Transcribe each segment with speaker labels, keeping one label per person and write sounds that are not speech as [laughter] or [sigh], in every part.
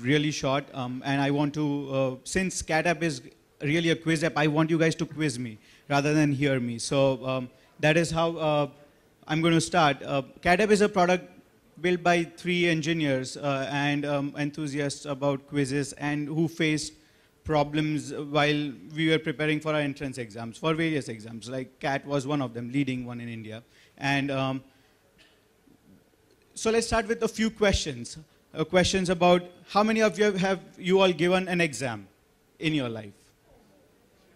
Speaker 1: really short. Um, and I want to, uh, since CatApp is really a quiz app, I want you guys to quiz me rather than hear me. So um, that is how uh, I'm going to start. Uh, CatApp is a product built by three engineers uh, and um, enthusiasts about quizzes and who faced problems while we were preparing for our entrance exams, for various exams. Like CAT was one of them, leading one in India. And um, so let's start with a few questions uh, questions about how many of you have, you all given an exam in your life?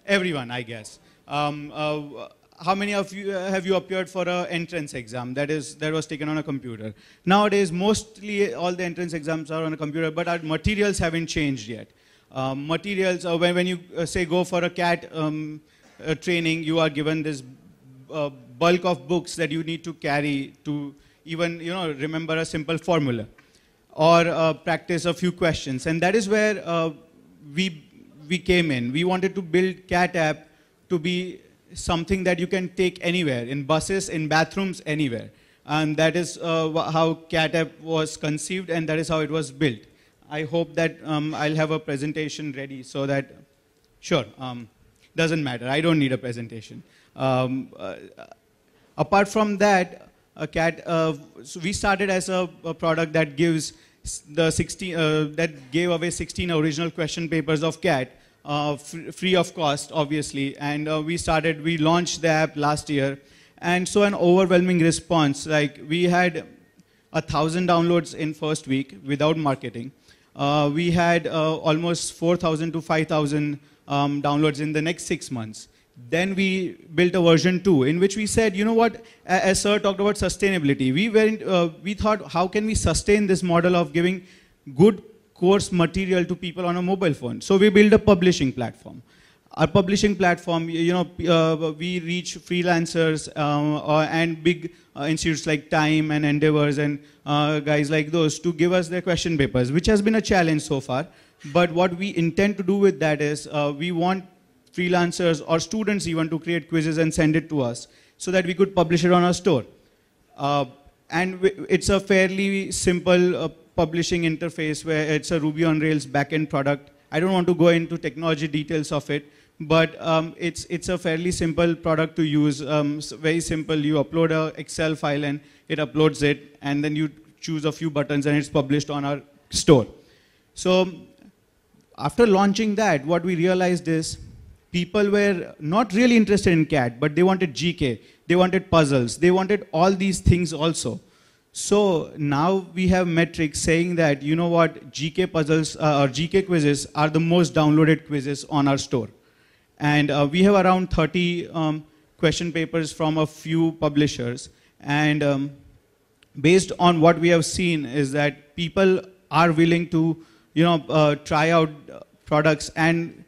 Speaker 1: Everyone, I guess. Um, uh, how many of you uh, have you appeared for an entrance exam that is that was taken on a computer? Nowadays, mostly all the entrance exams are on a computer, but our materials haven't changed yet. Um, materials, uh, when, when you uh, say go for a CAT um, uh, training, you are given this uh, bulk of books that you need to carry to even you know remember a simple formula or uh, practice a few questions. And that is where uh, we, we came in. We wanted to build Cat app to be something that you can take anywhere, in buses, in bathrooms, anywhere. And that is uh, how Cat app was conceived and that is how it was built. I hope that um, I'll have a presentation ready so that, sure, um, doesn't matter. I don't need a presentation. Um, uh, apart from that, a uh, cat uh, so we started as a, a, product that gives the 16 uh, that gave away 16 original question papers of CAT uh, free of cost, obviously. And uh, we started, we launched the app last year, and so an overwhelming response. Like we had a thousand downloads in first week without marketing. Uh, we had uh, almost 4,000 to 5,000 um, downloads in the next six months. Then we built a version 2 in which we said, you know what, as Sir talked about sustainability, we, went, uh, we thought how can we sustain this model of giving good course material to people on a mobile phone. So we built a publishing platform. Our publishing platform, you know, uh, we reach freelancers um, uh, and big uh, institutes like Time and Endeavors and uh, guys like those to give us their question papers, which has been a challenge so far. But what we intend to do with that is uh, we want freelancers or students even to create quizzes and send it to us so that we could publish it on our store. Uh, and it's a fairly simple uh, publishing interface where it's a Ruby on Rails backend product. I don't want to go into technology details of it, but um, it's, it's a fairly simple product to use. Um, very simple, you upload a Excel file and it uploads it, and then you choose a few buttons and it's published on our store. So after launching that, what we realized is people were not really interested in CAT, but they wanted GK, they wanted puzzles, they wanted all these things also. So now we have metrics saying that, you know what, GK puzzles uh, or GK quizzes are the most downloaded quizzes on our store. And uh, we have around 30 um, question papers from a few publishers. And um, based on what we have seen is that people are willing to, you know, uh, try out products and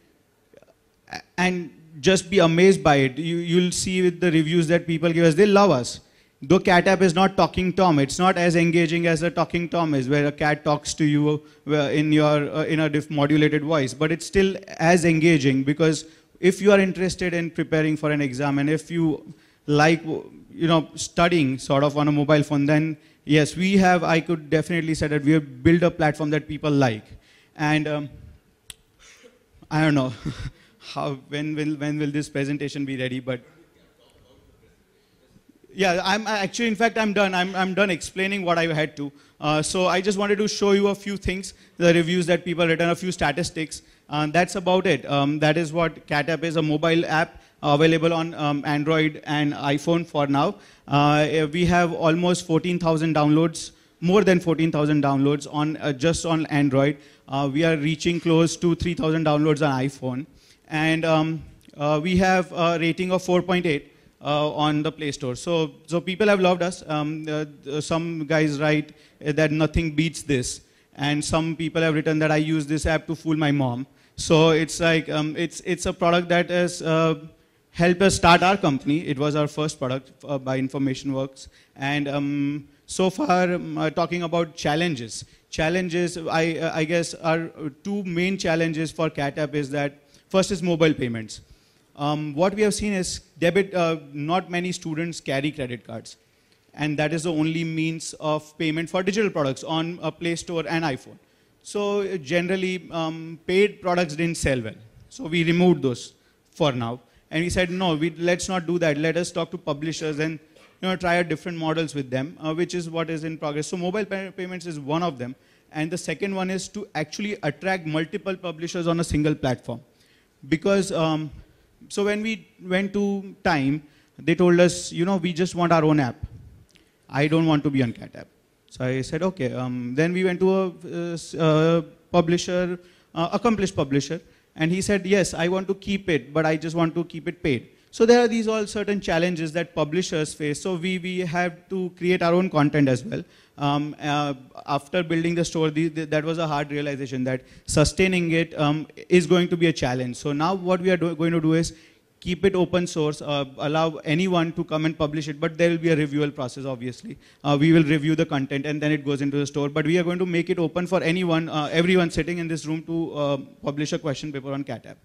Speaker 1: and just be amazed by it. You, you'll see with the reviews that people give us, they love us. Though Cat App is not Talking Tom, it's not as engaging as a Talking Tom is, where a cat talks to you uh, in, your, uh, in a modulated voice, but it's still as engaging because if you are interested in preparing for an exam and if you like you know studying sort of on a mobile phone then yes we have i could definitely say that we have built a platform that people like and um, i don't know [laughs] how, when, will, when will this presentation be ready, but yeah, I'm actually, in fact, I'm done. I'm, I'm done explaining what I had to. Uh, so I just wanted to show you a few things, the reviews that people written, a few statistics. And that's about it. Um, that is what CatApp is, a mobile app available on um, Android and iPhone for now. Uh, we have almost 14,000 downloads, more than 14,000 downloads on uh, just on Android. Uh, we are reaching close to 3,000 downloads on iPhone and um, uh, we have a rating of 4.8 uh, on the Play Store. So, so people have loved us. Um, uh, some guys write that nothing beats this, and some people have written that I use this app to fool my mom. So it's like um, it's it's a product that has uh, helped us start our company. It was our first product by Information Works, and um, so far um, uh, talking about challenges challenges i uh, i guess are two main challenges for cat app is that First is mobile payments. Um, what we have seen is debit, uh, not many students carry credit cards. And that is the only means of payment for digital products on a Play Store and iPhone. So uh, generally, um, paid products didn't sell well. So we removed those for now. And we said, no, we, let's not do that. Let us talk to publishers and you know, try out different models with them, uh, which is what is in progress. So mobile pay payments is one of them. And the second one is to actually attract multiple publishers on a single platform because um, so when we went to time, they told us, you know, we just want our own app. I don't want to be on Cat app. So I said, okay. Um, then we went to a publisher, uh, accomplished publisher, and he said, yes, I want to keep it, but I just want to keep it paid. So there are these all certain challenges that publishers face. So we, we have to create our own content as well. Um, uh, after building the store, the, the, that was a hard realization that sustaining it um, is going to be a challenge. So now what we are going to do is keep it open source, uh, allow anyone to come and publish it, but there will be a reviewal process, obviously. Uh, we will review the content and then it goes into the store, but we are going to make it open for anyone, uh, everyone sitting in this room to uh, publish a question paper on CatApp.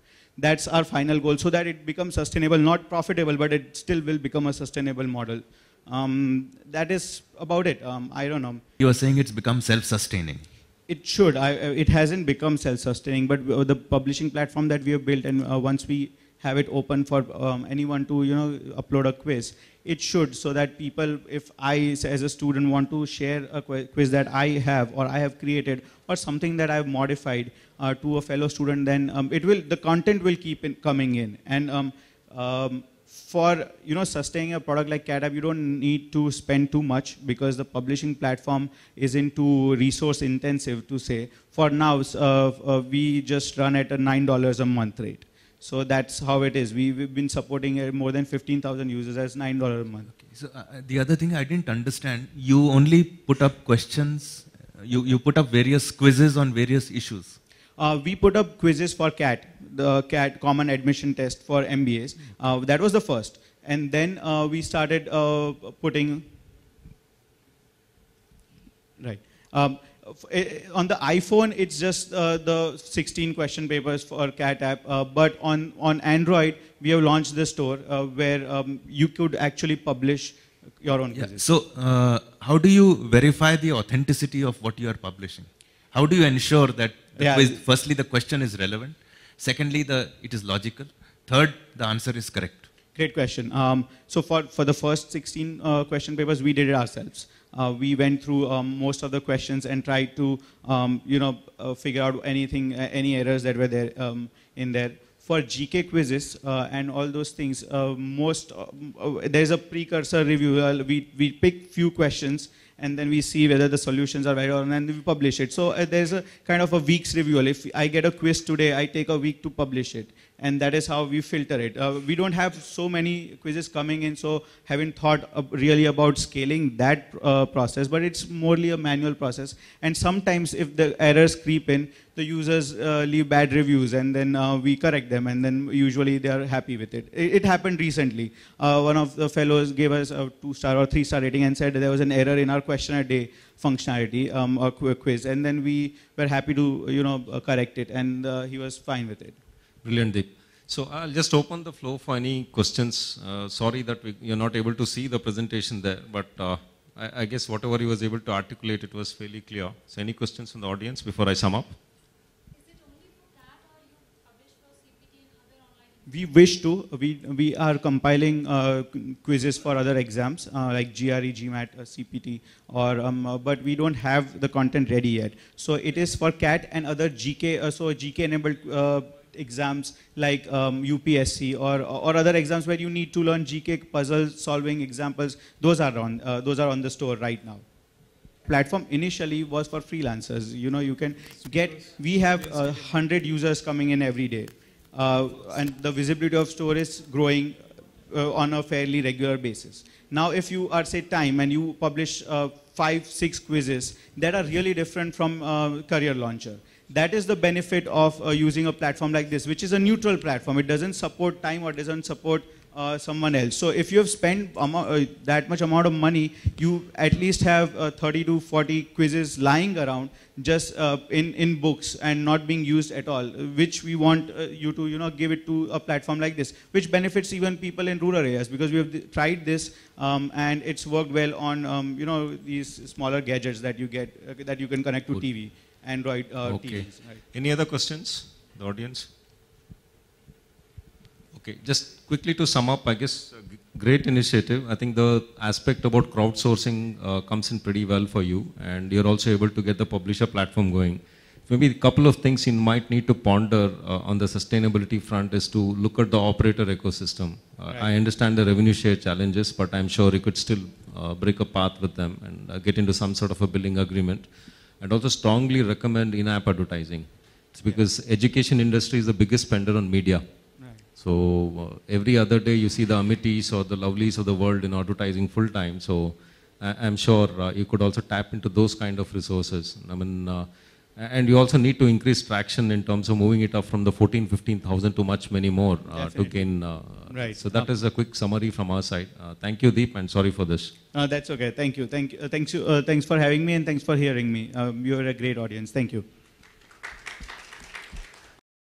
Speaker 1: That's our final goal so that it becomes sustainable, not profitable, but it still will become a sustainable model. Um, that is about it. Um, I don't know.
Speaker 2: You are saying it's become self-sustaining.
Speaker 1: It should. I, uh, it hasn't become self-sustaining, but uh, the publishing platform that we have built, and uh, once we have it open for um, anyone to you know upload a quiz, it should so that people, if I as a student want to share a quiz that I have or I have created or something that I've modified uh, to a fellow student, then um, it will the content will keep in coming in. And um, um for you know sustaining a product like CatApp, you don't need to spend too much because the publishing platform isn't too resource intensive to say. For now, uh, uh, we just run at a nine dollars a month rate. So that's how it is. We, have been supporting uh, more than 15,000 users as $9 a month. Okay. So uh, uh,
Speaker 2: the other thing I didn't understand, you only put up questions you, you put up various quizzes on various issues.
Speaker 1: Uh, we put up quizzes for CAT, the CAT Common Admission Test for MBAs. Uh, that was the first. And then uh, we started uh, putting, right. Um, eh, eh, on the iPhone, it's just uh, the 16 question papers for CAT app. Uh, but on, on Android, we have launched the store where um, you could actually publish your own yeah. So
Speaker 2: uh, how do you verify the authenticity of what you are publishing? How do you ensure that, yeah. quiz, firstly, the question is relevant? Secondly, the, it is logical. Third, the answer is correct.
Speaker 1: Great question. Um, so for, for the first 16 uh, question papers, we did it ourselves. Uh, we went through um, most of the questions and tried to, um, you know, uh, figure out anything, any errors that were there um, in there for GK quizzes uh, and all those things, uh, most uh, uh there's a precursor review. Uh, we we pick few questions and then we see whether the solutions are right or not, and we publish it. So uh, there's a kind of a week's review. If I get a quiz today, I take a week to publish it and that is how we filter it. Uh, we don't have so many quizzes coming in, so haven't thought really about scaling that uh, process, but it's morely a manual process. And sometimes if the errors creep in, the users uh, leave bad reviews and then uh, we correct them and then usually they are happy with it. It, it happened recently. Uh, one of the fellows gave us a two-star or three-star rating and said there was an error in our question a day functionality um, or quiz and then we were happy to you know uh, correct it and he was fine with it.
Speaker 2: Brilliant, Deep. So I'll just open the floor for any questions. Uh, sorry that we, you're not able to see the presentation there, but uh, I, I, guess whatever he was able to articulate, it was fairly clear. So any questions from the audience before I sum up? We wish to,
Speaker 1: we, we are compiling uh, quizzes for other exams uh, like GRE, GMAT, uh, CPT, or, um, uh, but we don't have the content ready yet. So it is for CAT and other GK, so GK enabled exams like um, UPSC or, or other exams where you need to learn GK puzzle solving examples, those are on, uh, those are on the store right now platform initially was for freelancers. You know, you can get, we have uh, 100 users coming in every day. Uh, and the visibility of store is growing uh, on a fairly regular basis. Now, if you are, say, Time and you publish uh, five, six quizzes that are really different from uh, Career Launcher, that is the benefit of uh, using a platform like this, which is a neutral platform. It doesn't support time or doesn't support uh, someone else. So if you have spent uh, that much amount of money, you at least have uh, 30 to 40 quizzes lying around just uh, in, in books and not being used at all, which we want uh, you to you know, give it to a platform like this, which benefits even people in rural areas because we have th tried this um, and it's worked well on um, you know, these smaller gadgets that you get, uh, that you can connect to Good. TV. Android uh, okay. TVs. Right? Any other questions,
Speaker 2: the audience? Okay, just quickly to sum up, I guess, uh, great initiative. I think the aspect about crowdsourcing uh, comes in pretty well for you, and you're also able to get the publisher platform going. Maybe a couple of things you might need to ponder uh, on the sustainability front is to look at the operator ecosystem. Uh, right. I understand the revenue share challenges, but I'm sure you could still uh, break a path with them and get into some sort of a billing agreement and also strongly recommend in-app advertising. It's because yeah. education industry is the biggest spender on media. Right. So uh, every other day you see the amities or the Lovelies of the world in advertising full time. So I am sure uh, you could also tap into those kind of resources. I mean, uh, and you also need to increase traction in terms of moving it up from the 14, 15,000 to much many more uh, to gain. Uh, right. So that is a quick summary from our side. Uh, thank you, Deep, and sorry for this.
Speaker 1: Uh, that's okay. Thank you. Thank, uh, thanks, you uh, thanks for having me and thanks for hearing me. Um, you are a great audience. Thank you.